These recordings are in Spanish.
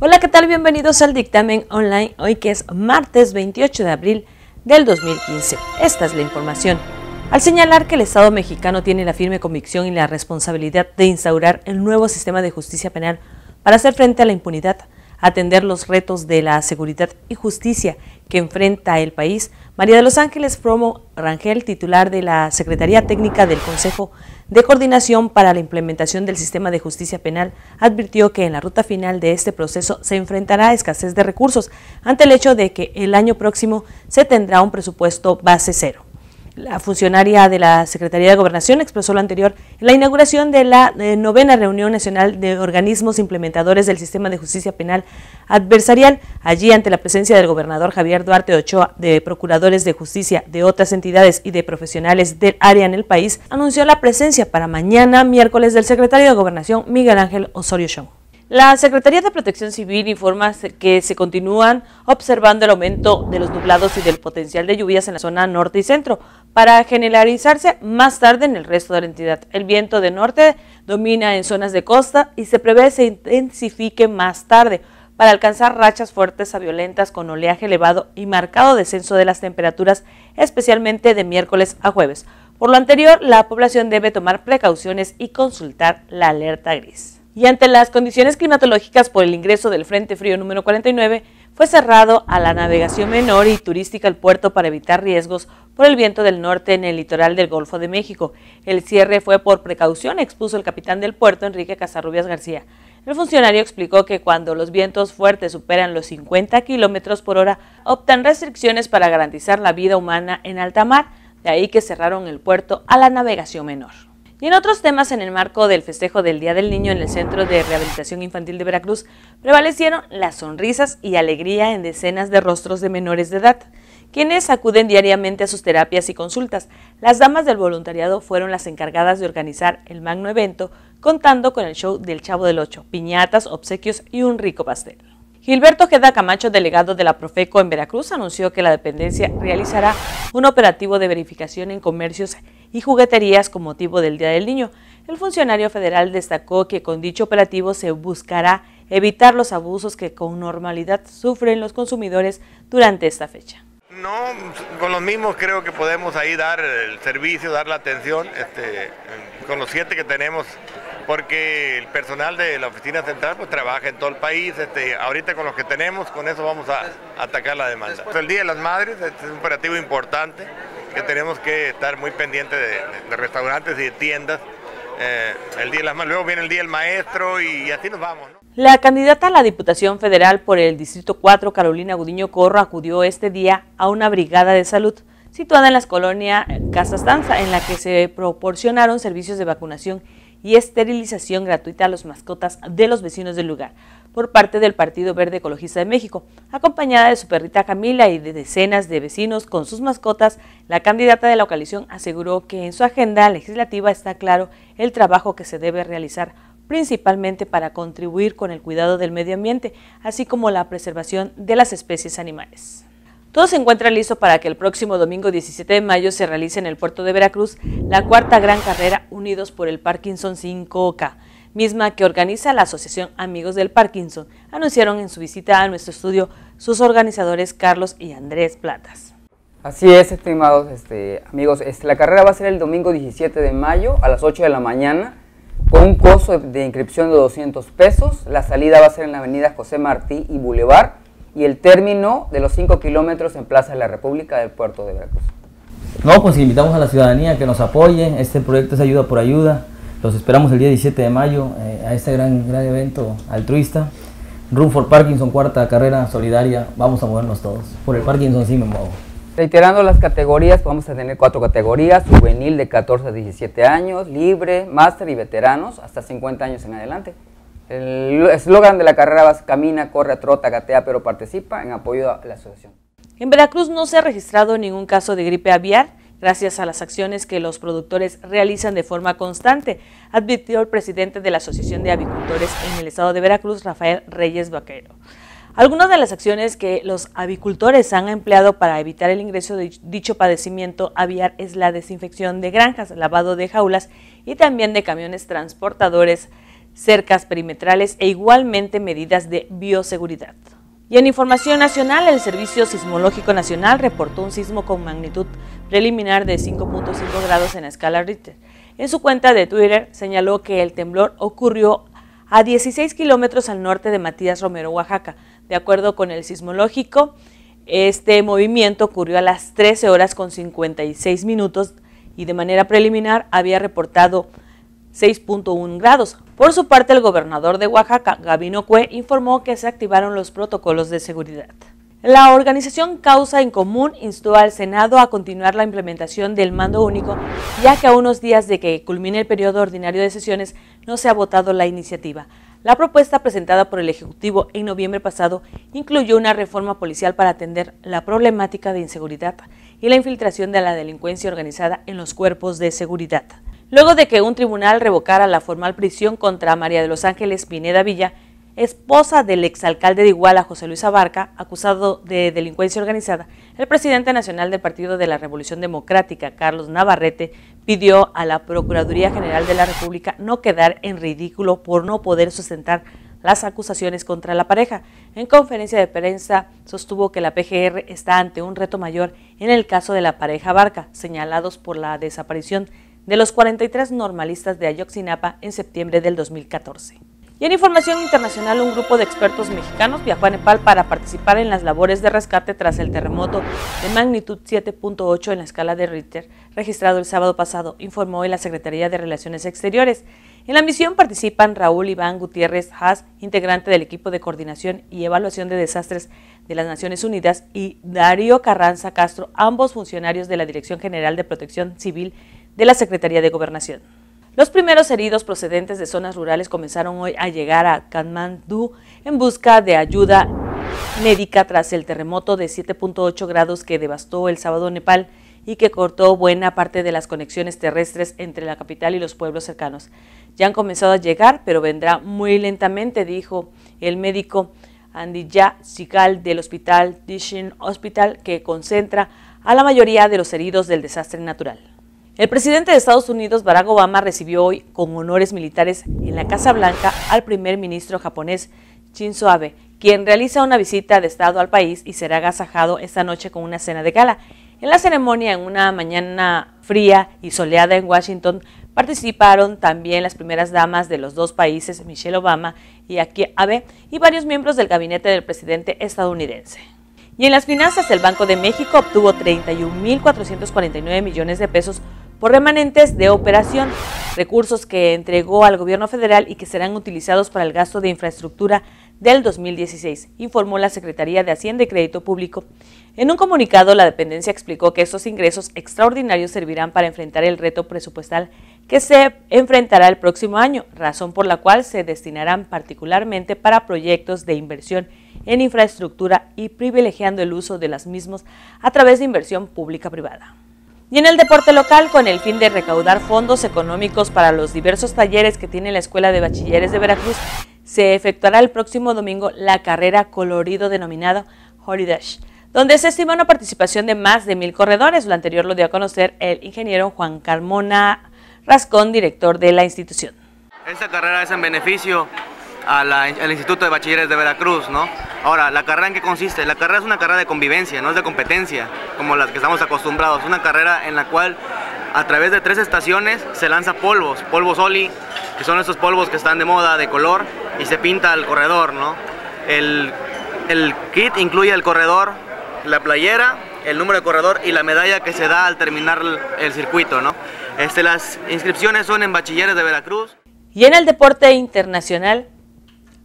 Hola, ¿qué tal? Bienvenidos al dictamen online, hoy que es martes 28 de abril del 2015. Esta es la información. Al señalar que el Estado mexicano tiene la firme convicción y la responsabilidad de instaurar el nuevo sistema de justicia penal para hacer frente a la impunidad, atender los retos de la seguridad y justicia que enfrenta el país, María de los Ángeles Promo Rangel, titular de la Secretaría Técnica del Consejo de Coordinación para la Implementación del Sistema de Justicia Penal, advirtió que en la ruta final de este proceso se enfrentará a escasez de recursos ante el hecho de que el año próximo se tendrá un presupuesto base cero. La funcionaria de la Secretaría de Gobernación expresó lo anterior en la inauguración de la eh, novena reunión nacional de organismos implementadores del sistema de justicia penal adversarial, allí ante la presencia del gobernador Javier Duarte Ochoa, de procuradores de justicia de otras entidades y de profesionales del área en el país, anunció la presencia para mañana miércoles del secretario de Gobernación Miguel Ángel Osorio Chong. La Secretaría de Protección Civil informa que se continúan observando el aumento de los nublados y del potencial de lluvias en la zona norte y centro, para generalizarse más tarde en el resto de la entidad. El viento de norte domina en zonas de costa y se prevé se intensifique más tarde para alcanzar rachas fuertes a violentas con oleaje elevado y marcado descenso de las temperaturas, especialmente de miércoles a jueves. Por lo anterior, la población debe tomar precauciones y consultar la alerta gris. Y ante las condiciones climatológicas por el ingreso del Frente Frío número 49, fue cerrado a la navegación menor y turística el puerto para evitar riesgos por el viento del norte en el litoral del Golfo de México. El cierre fue por precaución, expuso el capitán del puerto, Enrique Casarrubias García. El funcionario explicó que cuando los vientos fuertes superan los 50 kilómetros por hora, optan restricciones para garantizar la vida humana en alta mar, de ahí que cerraron el puerto a la navegación menor. Y en otros temas, en el marco del festejo del Día del Niño en el Centro de Rehabilitación Infantil de Veracruz, prevalecieron las sonrisas y alegría en decenas de rostros de menores de edad quienes acuden diariamente a sus terapias y consultas. Las damas del voluntariado fueron las encargadas de organizar el magno evento, contando con el show del Chavo del Ocho, piñatas, obsequios y un rico pastel. Gilberto Queda Camacho, delegado de la Profeco en Veracruz, anunció que la dependencia realizará un operativo de verificación en comercios y jugueterías con motivo del Día del Niño. El funcionario federal destacó que con dicho operativo se buscará evitar los abusos que con normalidad sufren los consumidores durante esta fecha. No, con los mismos creo que podemos ahí dar el servicio, dar la atención, este, con los siete que tenemos, porque el personal de la oficina central pues trabaja en todo el país, este, ahorita con los que tenemos, con eso vamos a atacar la demanda. El Día de las Madres este, es un operativo importante, que tenemos que estar muy pendientes de, restaurantes y tiendas. Eh, el día de las, luego viene el Día del Maestro y, así nos vamos. La candidata a la Diputación Federal por el Distrito 4, Carolina Gudiño Corro, acudió este día a una brigada de salud situada en la colonia Casas Danza, en la que se proporcionaron servicios de vacunación y esterilización gratuita a las mascotas de los vecinos del lugar por parte del Partido Verde Ecologista de México. Acompañada de su perrita Camila y de decenas de vecinos con sus mascotas, la candidata de la coalición aseguró que en su agenda legislativa está claro el trabajo que se debe realizar principalmente para contribuir con el cuidado del medio ambiente, así como la preservación de las especies animales. Todo se encuentra listo para que el próximo domingo 17 de mayo se realice en el puerto de Veracruz la cuarta gran carrera Unidos por el Parkinson 5K, misma que organiza la Asociación Amigos del Parkinson, anunciaron en su visita a nuestro estudio sus organizadores Carlos y Andrés Platas. Así es, estimados este, amigos, este, la carrera va a ser el domingo 17 de mayo a las 8 de la mañana con un costo de inscripción de 200 pesos. La salida va a ser en la avenida José Martí y Boulevard y el término de los 5 kilómetros en Plaza de la República del Puerto de Veracruz. No, pues invitamos a la ciudadanía que nos apoye. Este proyecto es Ayuda por Ayuda. Los esperamos el día 17 de mayo eh, a este gran, gran evento altruista. Room for Parkinson, cuarta carrera solidaria. Vamos a movernos todos. Por el Parkinson sí me muevo. Reiterando las categorías, vamos a tener cuatro categorías, juvenil de 14 a 17 años, libre, máster y veteranos hasta 50 años en adelante. El eslogan de la carrera es camina, corre, trota, gatea, pero participa en apoyo a la asociación. En Veracruz no se ha registrado ningún caso de gripe aviar gracias a las acciones que los productores realizan de forma constante, advirtió el presidente de la Asociación de Avicultores en el estado de Veracruz, Rafael Reyes Vaquero. Algunas de las acciones que los avicultores han empleado para evitar el ingreso de dicho padecimiento aviar es la desinfección de granjas, lavado de jaulas y también de camiones transportadores, cercas perimetrales e igualmente medidas de bioseguridad. Y en información nacional, el Servicio Sismológico Nacional reportó un sismo con magnitud preliminar de 5.5 grados en escala Richter. En su cuenta de Twitter señaló que el temblor ocurrió a 16 kilómetros al norte de Matías Romero, Oaxaca. De acuerdo con el sismológico, este movimiento ocurrió a las 13 horas con 56 minutos y de manera preliminar había reportado 6.1 grados. Por su parte, el gobernador de Oaxaca, Gabino Cue, informó que se activaron los protocolos de seguridad. La organización Causa en Común instó al Senado a continuar la implementación del mando único, ya que a unos días de que culmine el periodo ordinario de sesiones no se ha votado la iniciativa. La propuesta presentada por el Ejecutivo en noviembre pasado incluyó una reforma policial para atender la problemática de inseguridad y la infiltración de la delincuencia organizada en los cuerpos de seguridad. Luego de que un tribunal revocara la formal prisión contra María de los Ángeles Pineda Villa, esposa del exalcalde de Iguala, José Luis Abarca, acusado de delincuencia organizada, el presidente nacional del Partido de la Revolución Democrática, Carlos Navarrete, pidió a la Procuraduría General de la República no quedar en ridículo por no poder sustentar las acusaciones contra la pareja. En conferencia de prensa sostuvo que la PGR está ante un reto mayor en el caso de la pareja Barca, señalados por la desaparición de los 43 normalistas de Ayoxinapa en septiembre del 2014. Y en información internacional, un grupo de expertos mexicanos viajó a Nepal para participar en las labores de rescate tras el terremoto de magnitud 7.8 en la escala de Richter, registrado el sábado pasado, informó en la Secretaría de Relaciones Exteriores. En la misión participan Raúl Iván Gutiérrez Haas, integrante del equipo de coordinación y evaluación de desastres de las Naciones Unidas, y Darío Carranza Castro, ambos funcionarios de la Dirección General de Protección Civil de la Secretaría de Gobernación. Los primeros heridos procedentes de zonas rurales comenzaron hoy a llegar a Kathmandú en busca de ayuda médica tras el terremoto de 7.8 grados que devastó el sábado Nepal y que cortó buena parte de las conexiones terrestres entre la capital y los pueblos cercanos. Ya han comenzado a llegar, pero vendrá muy lentamente, dijo el médico Andija Sigal del hospital Dishin Hospital, que concentra a la mayoría de los heridos del desastre natural. El presidente de Estados Unidos, Barack Obama, recibió hoy con honores militares en la Casa Blanca al primer ministro japonés Shinzo Abe, quien realiza una visita de Estado al país y será agasajado esta noche con una cena de gala. En la ceremonia, en una mañana fría y soleada en Washington, participaron también las primeras damas de los dos países, Michelle Obama y Aki Abe, y varios miembros del gabinete del presidente estadounidense. Y en las finanzas, el Banco de México obtuvo 31.449 millones de pesos por remanentes de operación, recursos que entregó al gobierno federal y que serán utilizados para el gasto de infraestructura del 2016, informó la Secretaría de Hacienda y Crédito Público. En un comunicado, la dependencia explicó que estos ingresos extraordinarios servirán para enfrentar el reto presupuestal que se enfrentará el próximo año, razón por la cual se destinarán particularmente para proyectos de inversión en infraestructura y privilegiando el uso de las mismas a través de inversión pública-privada. Y en el deporte local, con el fin de recaudar fondos económicos para los diversos talleres que tiene la Escuela de Bachilleres de Veracruz, se efectuará el próximo domingo la carrera colorido denominado Holy donde se estima una participación de más de mil corredores. Lo anterior lo dio a conocer el ingeniero Juan Carmona Rascón, director de la institución. Esta carrera es en beneficio a al Instituto de Bachilleres de Veracruz, ¿no? Ahora, ¿la carrera en qué consiste? La carrera es una carrera de convivencia, no es de competencia, como las que estamos acostumbrados. Una carrera en la cual a través de tres estaciones se lanza polvos, polvos oli, que son esos polvos que están de moda, de color, y se pinta al corredor, ¿no? El, kit incluye el corredor, la playera, el número de corredor y la medalla que se da al terminar el circuito, ¿no? Este, las inscripciones son en Bachilleres de Veracruz. Y en el deporte internacional,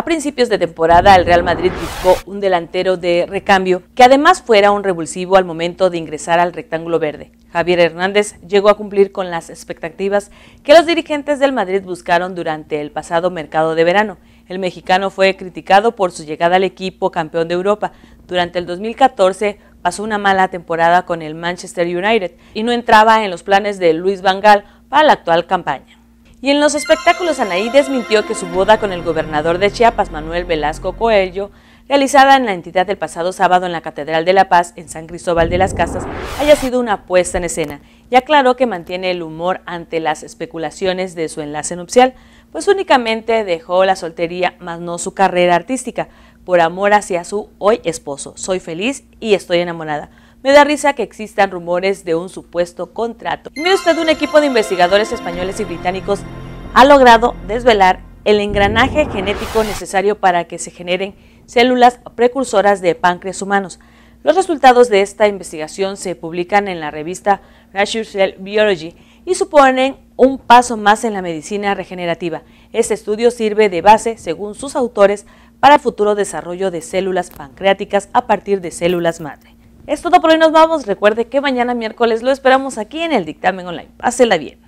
a principios de temporada, el Real Madrid buscó un delantero de recambio que además fuera un revulsivo al momento de ingresar al rectángulo verde. Javier Hernández llegó a cumplir con las expectativas que los dirigentes del Madrid buscaron durante el pasado mercado de verano. El mexicano fue criticado por su llegada al equipo campeón de Europa. Durante el 2014 pasó una mala temporada con el Manchester United y no entraba en los planes de Luis Van para la actual campaña. Y en los espectáculos Anaí desmintió que su boda con el gobernador de Chiapas, Manuel Velasco Coelho, realizada en la entidad del pasado sábado en la Catedral de la Paz, en San Cristóbal de las Casas, haya sido una puesta en escena y aclaró que mantiene el humor ante las especulaciones de su enlace nupcial, pues únicamente dejó la soltería, más no su carrera artística, por amor hacia su hoy esposo. Soy feliz y estoy enamorada. Me da risa que existan rumores de un supuesto contrato. Mire usted, un equipo de investigadores españoles y británicos ha logrado desvelar el engranaje genético necesario para que se generen células precursoras de páncreas humanos. Los resultados de esta investigación se publican en la revista Nature Cell Biology y suponen un paso más en la medicina regenerativa. Este estudio sirve de base, según sus autores, para el futuro desarrollo de células pancreáticas a partir de células madre. Es todo por hoy, nos vamos. Recuerde que mañana miércoles lo esperamos aquí en el dictamen online. Pásela bien.